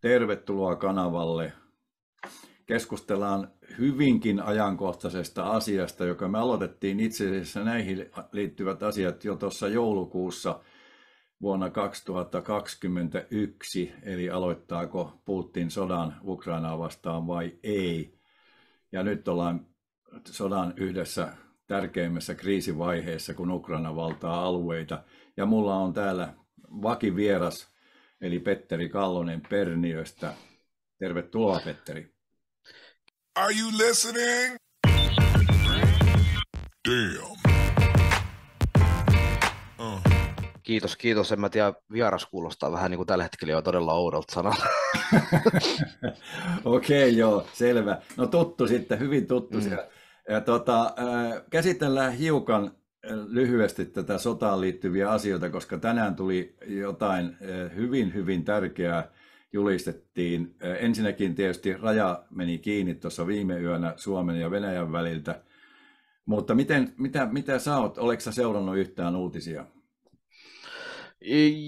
Tervetuloa kanavalle. Keskustellaan hyvinkin ajankohtaisesta asiasta, joka me aloitettiin itse asiassa näihin liittyvät asiat jo tuossa joulukuussa vuonna 2021, eli aloittaako Putin sodan Ukrainaa vastaan vai ei. Ja nyt ollaan sodan yhdessä tärkeimmässä kriisivaiheessa, kun Ukraina valtaa alueita. Ja mulla on täällä vakivieras eli Petteri Kallonen Perniöstä. Tervetuloa Petteri. Are you listening? Damn. Uh. Kiitos, kiitos. En mä tiedä, vieras kuulostaa vähän niin kuin tällä hetkellä jo todella oudolta sanalta. Okei, okay, joo, selvä. No tuttu sitten, hyvin tuttu mm. siellä. Ja tota, käsitellään hiukan lyhyesti tätä sotaan liittyviä asioita, koska tänään tuli jotain eh, hyvin, hyvin tärkeää julistettiin. Eh, ensinnäkin tietysti raja meni kiinni tuossa viime yönä Suomen ja Venäjän väliltä. Mutta miten, mitä, mitä sä oot, oletko sä seurannut yhtään uutisia?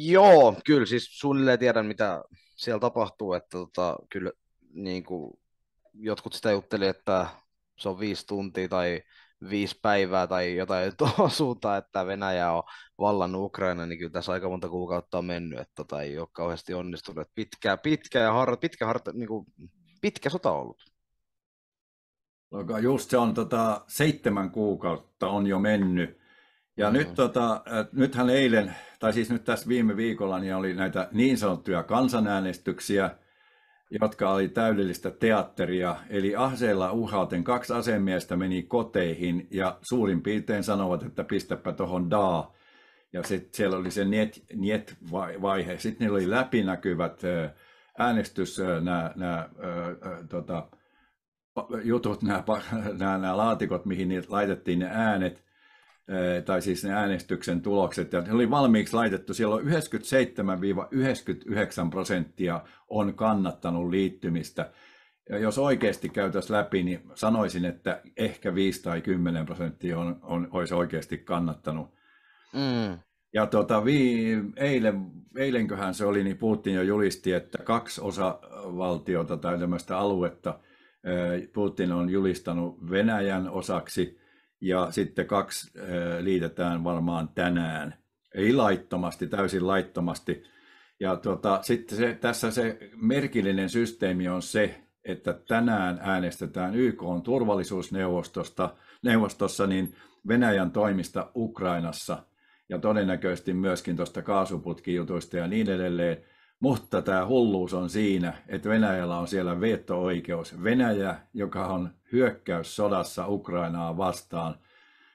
Joo, kyllä siis suunnilleen tiedän, mitä siellä tapahtuu, että tota, kyllä niin kuin, jotkut sitä jutteli, että se on viisi tuntia tai viisi päivää tai jotain tuohon suuntaan, että Venäjä on vallannut Ukraina, niin kyllä tässä aika monta kuukautta on mennyt, että tota, ei ole kauheasti onnistunut. Pitkä, pitkä, ja har, pitkä, har, niin kuin, pitkä sota ollut. No just se on tota, seitsemän kuukautta on jo mennyt. Ja mm nyt, tota, nythän eilen, tai siis nyt tässä viime viikolla, niin oli näitä niin sanottuja kansanäänestyksiä, jotka oli täydellistä teatteria. Eli aseella uhauten kaksi asemiestä meni koteihin ja suurin piirtein sanovat, että pistäpä tuohon daa. Ja sitten siellä oli se niet, niet vaihe. Sitten niillä oli läpinäkyvät äänestys, nämä, nämä tota, jutut, nämä, nämä, nämä laatikot, mihin niitä laitettiin ne äänet tai siis ne äänestyksen tulokset, ja ne oli valmiiksi laitettu, siellä on 97-99 prosenttia on kannattanut liittymistä. Ja jos oikeasti käytäisiin läpi, niin sanoisin, että ehkä 5 tai 10 prosenttia on, on, olisi oikeasti kannattanut. Mm. Ja tuota, vii, eilen, eilenköhän se oli, niin Putin jo julisti, että kaksi osavaltiota tai tämmöistä aluetta Putin on julistanut Venäjän osaksi – ja sitten kaksi liitetään varmaan tänään. Ei laittomasti, täysin laittomasti. Ja tuota, sitten se, tässä se merkillinen systeemi on se, että tänään äänestetään YK on turvallisuusneuvostosta neuvostossa niin Venäjän toimista Ukrainassa ja todennäköisesti myöskin tuosta kaasuputkijutuista ja niin edelleen. Mutta tämä hulluus on siinä, että Venäjällä on siellä veto-oikeus. Venäjä, joka on hyökkäys sodassa Ukrainaa vastaan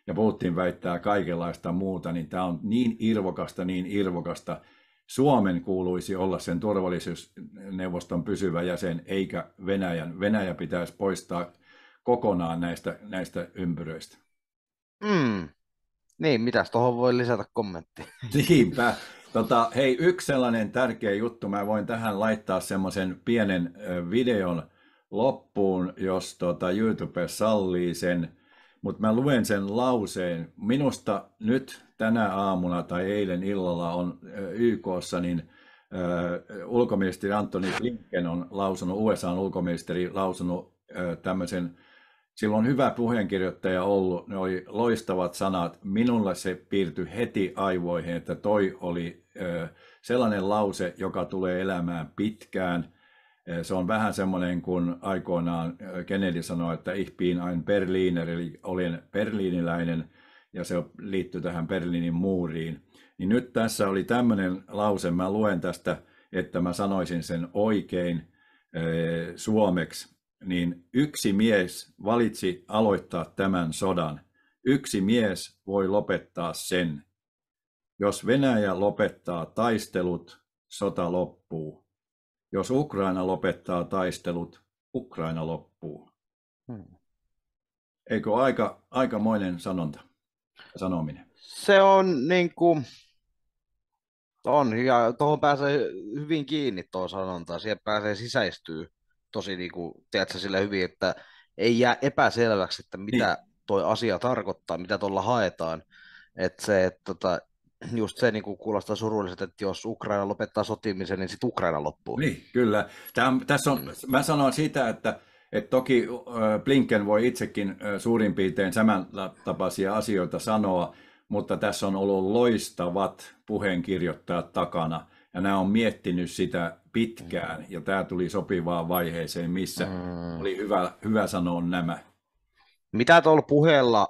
ja Putin väittää kaikenlaista muuta, niin tämä on niin irvokasta, niin irvokasta. Suomen kuuluisi olla sen turvallisuusneuvoston pysyvä jäsen, eikä Venäjän. Venäjä pitäisi poistaa kokonaan näistä, näistä ympyröistä. Mm. Niin, mitäs tuohon voi lisätä kommentti? Niinpä. Tota, hei, yksi sellainen tärkeä juttu, mä voin tähän laittaa semmoisen pienen videon loppuun, jos tota YouTube sallii sen, mutta mä luen sen lauseen. Minusta nyt tänä aamuna tai eilen illalla on YKssa, niin ulkoministeri Antoni Blinken on lausunut, USA on ulkoministeri lausunut äh, tämmöisen Silloin hyvä puheenkirjoittaja ollut, ne oli loistavat sanat. Minulle se piirtyi heti aivoihin, että toi oli sellainen lause, joka tulee elämään pitkään – se on vähän semmoinen, kuin aikoinaan Kennedy sanoi, että ich bin ein Berliner, eli olen berliiniläinen, ja se liittyy tähän Berliinin muuriin. Niin nyt tässä oli tämmöinen lause, mä luen tästä, että mä sanoisin sen oikein suomeksi niin yksi mies valitsi aloittaa tämän sodan. Yksi mies voi lopettaa sen. Jos Venäjä lopettaa taistelut, sota loppuu. Jos Ukraina lopettaa taistelut, Ukraina loppuu. Hmm. Eikö aika, aikamoinen sanonta, sanominen? Se on niin kuin, on, ja tuohon pääsee hyvin kiinni tuo sanonta, siihen pääsee sisäistyy tosi niin kuin, tiedätkö, sillä hyvin, että ei jää epäselväksi, että mitä niin. toi asia tarkoittaa, mitä tuolla haetaan. Että se, että tota, just se niin kuin kuulostaa surulliselta, että jos Ukraina lopettaa sotimisen, niin sitten Ukraina loppuu. Niin, kyllä. Tämä, tässä on, mm. mä sanon sitä, että et toki Blinken voi itsekin suurin piirtein samantapaisia asioita sanoa, mutta tässä on ollut loistavat puheenkirjoittajat takana. Ja nämä on miettinyt sitä pitkään, mm. ja tämä tuli sopivaan vaiheeseen, missä mm. oli hyvä, hyvä sanoa nämä. Mitä tuolla puheella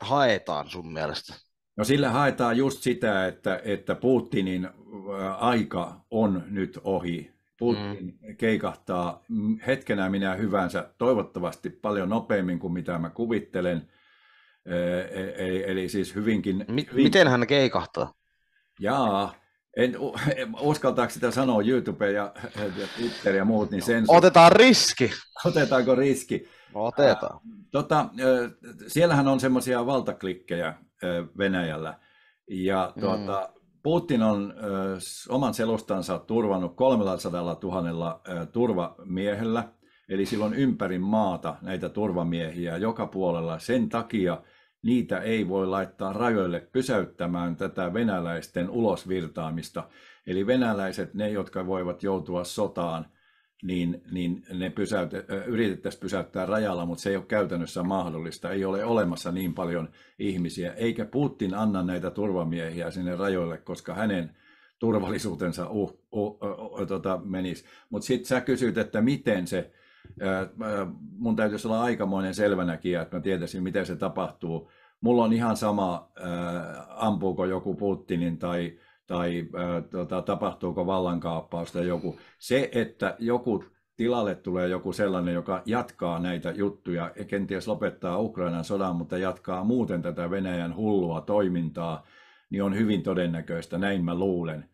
haetaan sun mielestä? No sillä haetaan just sitä, että, että Putinin äh, aika on nyt ohi. Putin mm. keikahtaa hetkenä minä hyvänsä toivottavasti paljon nopeammin kuin mitä mä kuvittelen. Äh, eli, e, eli siis hyvinkin... hyvinkin... Miten hän keikahtaa? Jaa, en, en uskaltaako sitä sanoa YouTube ja, ja Twitter ja muut, niin sen... Otetaan riski. Otetaanko riski? Otetaan. Äh, tota, äh, siellähän on semmoisia valtaklikkejä äh, Venäjällä. Ja mm. tuota, mm. Putin on äh, oman selustansa turvannut 300 000 äh, turvamiehellä, eli silloin ympäri maata näitä turvamiehiä joka puolella sen takia, niitä ei voi laittaa rajoille pysäyttämään tätä venäläisten ulosvirtaamista. Eli venäläiset, ne jotka voivat joutua sotaan, niin, niin ne pysäyt, yritettäisiin pysäyttää rajalla, mutta se ei ole käytännössä mahdollista. Ei ole olemassa niin paljon ihmisiä, eikä Putin anna näitä turvamiehiä sinne rajoille, koska hänen turvallisuutensa uh, uh, uh, uh, tota, menisi. Mutta sitten sä kysyt, että miten se, mun täytyisi olla aikamoinen selvänäkin, että mä tietäisin, miten se tapahtuu. Mulla on ihan sama, ampuuko joku Putinin tai, tai tota, tapahtuuko vallankaappaus tai joku. Se, että joku tilalle tulee joku sellainen, joka jatkaa näitä juttuja, ja kenties lopettaa Ukrainan sodan, mutta jatkaa muuten tätä Venäjän hullua toimintaa, niin on hyvin todennäköistä, näin mä luulen.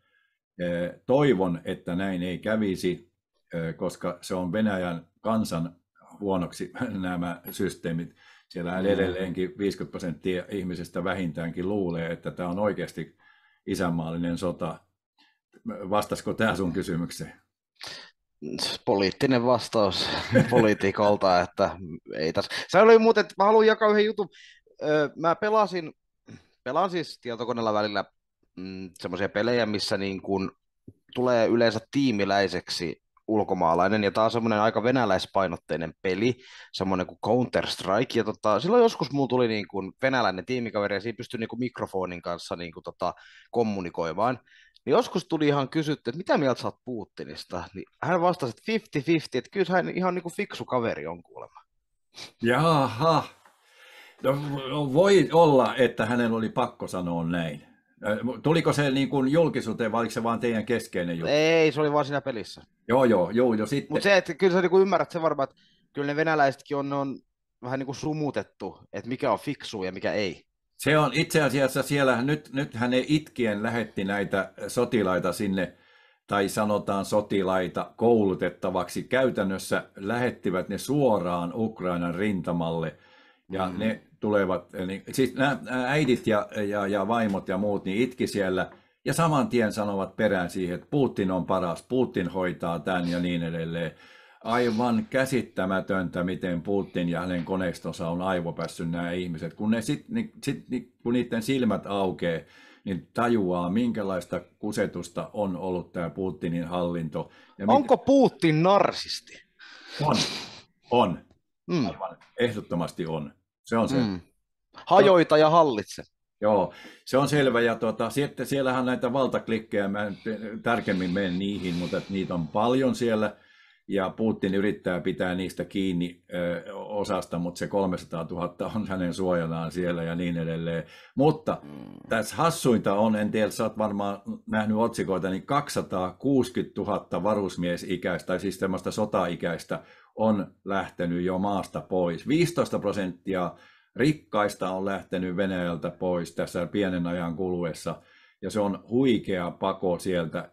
Toivon, että näin ei kävisi, koska se on Venäjän kansan huonoksi nämä systeemit. Siellä edelleenkin 50 prosenttia ihmisistä vähintäänkin luulee, että tämä on oikeasti isänmaallinen sota. Vastasiko tämä sun kysymykseen? poliittinen vastaus poliitikolta, että ei tässä. Se oli muuten, että mä haluan jakaa yhden jutun. Mä pelasin, pelaan siis tietokoneella välillä mm, semmoisia pelejä, missä niin kun tulee yleensä tiimiläiseksi ulkomaalainen ja tämä on semmoinen aika venäläispainotteinen peli, semmoinen kuin Counter-Strike. Ja tota, silloin joskus mulla tuli niin kuin venäläinen tiimikaveri ja siinä pystyi niin kuin mikrofonin kanssa niin kuin tota, kommunikoimaan. Niin joskus tuli ihan kysytty, että mitä mieltä sä oot Putinista? Niin hän vastasi, että 50-50, että kyllä hän ihan niin kuin fiksu kaveri on kuulemma. Jaha. No, voi olla, että hänen oli pakko sanoa näin. Tuliko se niin kuin julkisuuteen vai oliko se vaan teidän keskeinen juttu? Ei, se oli vaan siinä pelissä. Joo, joo, joo, jo sitten. Mutta se, että kyllä sä niin ymmärrät se varmaan, että kyllä ne venäläisetkin on, ne on vähän niin kuin sumutettu, että mikä on fiksu ja mikä ei. Se on itse asiassa siellä, nyt, nythän ne itkien lähetti näitä sotilaita sinne, tai sanotaan sotilaita koulutettavaksi. Käytännössä lähettivät ne suoraan Ukrainan rintamalle – ja mm-hmm. ne tulevat, niin, siis nämä äidit ja, ja, ja vaimot ja muut, niin itki siellä ja saman tien sanovat perään siihen, että Putin on paras, Putin hoitaa tämän ja niin edelleen. Aivan käsittämätöntä, miten Putin ja hänen koneistonsa on aivopässyt nämä ihmiset. Kun, ne sit, ni, niin, sit, ni, niin, kun niiden silmät aukeaa, niin tajuaa, minkälaista kusetusta on ollut tämä Putinin hallinto. Ja Onko mit... Putin narsisti? On, on. Mm. Aivan, ehdottomasti on. Se on se. Mm. Hajoita ja hallitse. Joo, se on selvä. Ja tuota, sitten siellähän näitä valtaklikkejä, mä en tarkemmin menen niihin, mutta niitä on paljon siellä. Ja Putin yrittää pitää niistä kiinni ö, osasta, mutta se 300 000 on hänen suojanaan siellä ja niin edelleen. Mutta mm. tässä hassuinta on, en tiedä, sä oot varmaan nähnyt otsikoita, niin 260 000 varusmiesikäistä, tai siis tämmöistä sotaikäistä on lähtenyt jo maasta pois. 15 prosenttia rikkaista on lähtenyt Venäjältä pois tässä pienen ajan kuluessa, ja se on huikea pako sieltä.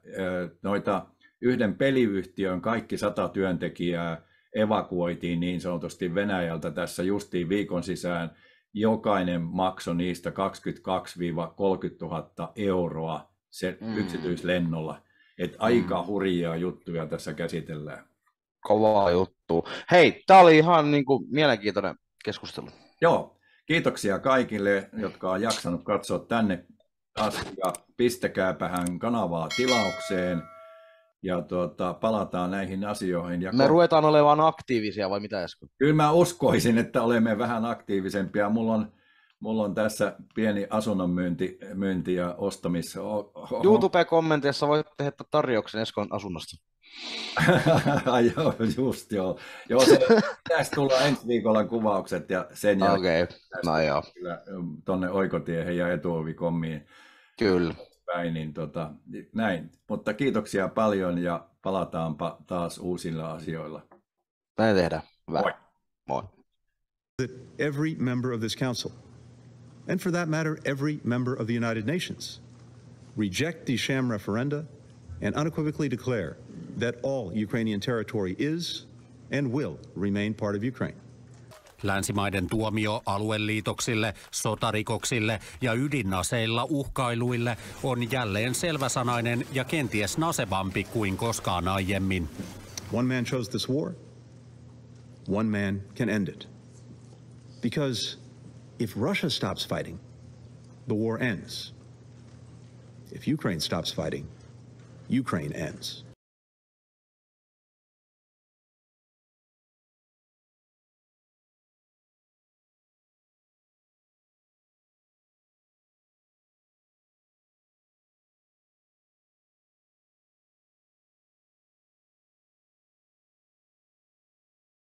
Noita yhden peliyhtiön kaikki sata työntekijää evakuoitiin niin sanotusti Venäjältä tässä justiin viikon sisään. Jokainen maksoi niistä 22-30 000 euroa se mm. yksityislennolla. Et aika hurjia juttuja tässä käsitellään. Kovaa juttu. Hei, tämä oli ihan niin kuin mielenkiintoinen keskustelu. Joo, kiitoksia kaikille, jotka on jaksanut katsoa tänne asti ja hän kanavaa tilaukseen ja tuota, palataan näihin asioihin. Ja Me ko- ruvetaan olemaan aktiivisia vai mitä Esko? Kyllä mä uskoisin, että olemme vähän aktiivisempia. Mulla on Mulla on tässä pieni asunnon myynti, myynti ja ostamis. YouTube-kommenteissa voit tehdä tarjouksen Eskon asunnosta. joo, just joo. joo se, tästä tullaan ensi viikolla kuvaukset ja sen jälkeen okay. no, kyllä, mm, tonne oikotiehen ja etuovikommiin. Kyllä. Päin, niin tota, näin. Mutta kiitoksia paljon ja palataanpa taas uusilla asioilla. Näin tehdään. Hyvä. Moi. Moi. Every member of this council and for that matter, every member of the United Nations, reject the sham referenda and unequivocally declare that all Ukrainian territory is and will remain part of Ukraine. Länsimaiden tuomio alueliitoksille, sotarikoksille ja ydinaseilla uhkailuille on jälleen selväsanainen ja kenties nasevampi kuin koskaan aiemmin. One man chose this war. One man can end it. Because if Russia stops fighting, the war ends. If Ukraine stops fighting, Ukraine ends.